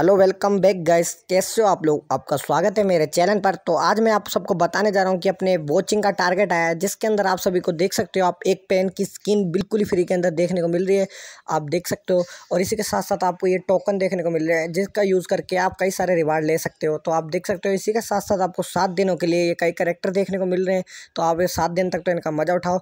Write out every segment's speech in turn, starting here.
hello welcome back guys कैसे हो आप लोग आपका स्वागत है मेरे चैनल पर तो आज मैं आप सबको बताने जा रहा हूं कि अपने वॉचिंग का टारगेट आया है जिसके अंदर आप सभी को देख सकते हो आप एक पेन की स्किन बिल्कुल ही फ्री के अंदर देखने को मिल रही है आप देख सकते हो और इसी के साथ साथ आपको ये टोकन देखने को मिल रहा है जिसका यूज़ करके आप कई सारे रिवार्ड ले सकते हो तो आप देख सकते हो इसी के साथ साथ आपको सात दिनों के लिए ये कई करेक्टर देखने को मिल रहे हैं तो आप ये सात दिन तक तो इनका मज़ा उठाओ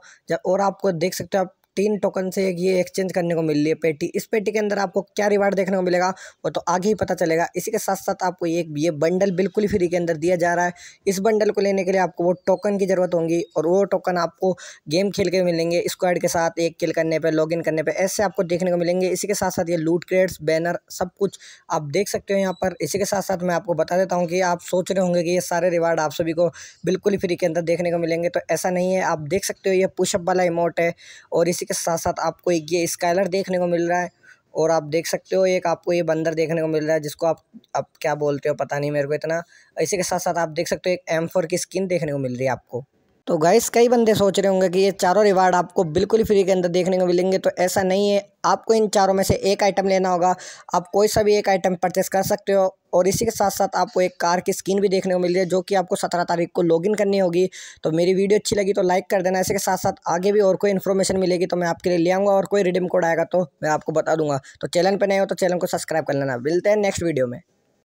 और आपको देख सकते हो आप तीन टोकन से ये एक्सचेंज करने को मिल रही है पेटी इस पेटी के अंदर आपको क्या रिवार्ड देखने को मिलेगा वो तो आगे ही पता चलेगा इसी के साथ साथ आपको एक ये बंडल बिल्कुल ही फ्री के अंदर दिया जा रहा है इस बंडल को लेने के लिए आपको वो टोकन की ज़रूरत होगी और वो टोकन आपको गेम खेल के मिलेंगे स्क्वाड के साथ एक किल करने पर लॉग करने पर ऐसे आपको देखने को मिलेंगे इसी के साथ साथ ये लूट क्रेड्स बैनर सब कुछ आप देख सकते हो यहाँ पर इसी के साथ साथ मैं आपको बता देता हूँ कि आप सोच रहे होंगे कि ये सारे रिवार्ड आप सभी को बिल्कुल ही फ्री के अंदर देखने को मिलेंगे तो ऐसा नहीं है आप देख सकते हो ये पुशअप वाला इमोट है और इसी के साथ साथ आपको एक ये स्काइलर देखने को मिल रहा है और आप देख सकते हो एक आपको ये बंदर देखने को मिल रहा है जिसको आप आप क्या बोलते हो पता नहीं मेरे को इतना इसी के साथ साथ आप देख सकते हो एक एम फोर की स्किन देखने को मिल रही है आपको तो गाइस कई बंदे सोच रहे होंगे कि ये चारों रिवार्ड आपको बिल्कुल फ्री के अंदर देखने को मिलेंगे तो ऐसा नहीं है आपको इन चारों में से एक आइटम लेना होगा आप कोई सा भी एक आइटम परचेस कर सकते हो और इसी के साथ साथ आपको एक कार की स्किन भी देखने को मिल रही है जो कि आपको सत्रह तारीख को लॉगिन करनी होगी तो मेरी वीडियो अच्छी लगी तो लाइक कर देना इसी के साथ साथ आगे भी और कोई इन्फॉर्मेशन मिलेगी तो मैं आपके लिए ले आऊँगा और कोई रिडीम कोड आएगा तो मैं आपको बता दूंगा तो चैनल पर नहीं हो तो चैनल को सब्सक्राइब कर लेना मिलते हैं नेक्स्ट वीडियो में